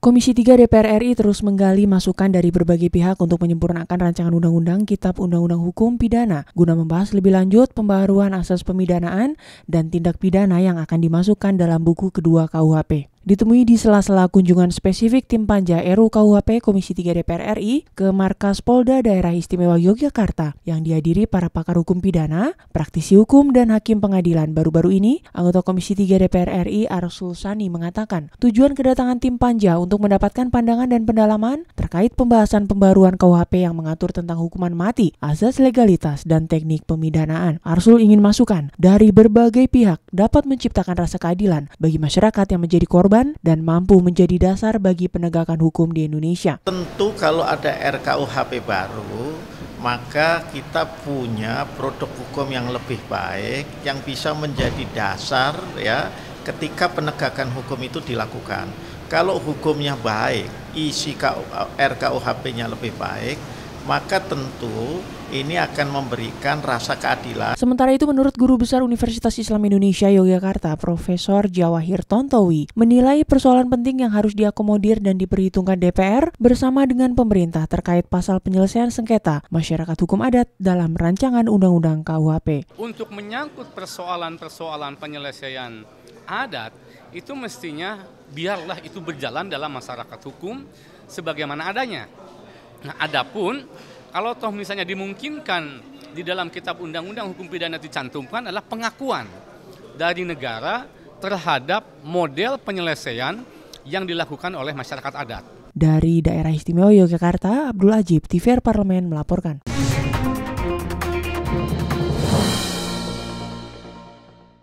Komisi 3 DPR RI terus menggali masukan dari berbagai pihak untuk menyempurnakan rancangan undang-undang Kitab Undang-Undang Hukum Pidana guna membahas lebih lanjut pembaruan asas pemidanaan dan tindak pidana yang akan dimasukkan dalam buku kedua KUHP. Ditemui di sela-sela kunjungan spesifik tim Panja kuhp Komisi 3 DPR RI ke Markas Polda Daerah Istimewa Yogyakarta yang dihadiri para pakar hukum pidana, praktisi hukum, dan hakim pengadilan baru-baru ini, anggota Komisi 3 DPR RI Arsul Sani mengatakan tujuan kedatangan tim Panja untuk mendapatkan pandangan dan pendalaman terkait pembahasan pembaruan KUHP yang mengatur tentang hukuman mati, azas legalitas, dan teknik pemidanaan. Arsul ingin masukan dari berbagai pihak dapat menciptakan rasa keadilan bagi masyarakat yang menjadi korban korban dan mampu menjadi dasar bagi penegakan hukum di Indonesia. Tentu kalau ada RKUHP baru, maka kita punya produk hukum yang lebih baik yang bisa menjadi dasar ya ketika penegakan hukum itu dilakukan. Kalau hukumnya baik, isi RKUHP-nya lebih baik, maka tentu ini akan memberikan rasa keadilan. Sementara itu menurut Guru Besar Universitas Islam Indonesia Yogyakarta, Profesor Jawahir Tontowi, menilai persoalan penting yang harus diakomodir dan diperhitungkan DPR bersama dengan pemerintah terkait pasal penyelesaian sengketa masyarakat hukum adat dalam rancangan Undang-Undang KUHP. Untuk menyangkut persoalan-persoalan penyelesaian adat, itu mestinya biarlah itu berjalan dalam masyarakat hukum sebagaimana adanya Nah, adapun kalau toh misalnya dimungkinkan di dalam kitab undang-undang hukum pidana dicantumkan adalah pengakuan dari negara terhadap model penyelesaian yang dilakukan oleh masyarakat adat. Dari daerah istimewa Yogyakarta, Abdul Ajib, TVR Parlemen melaporkan.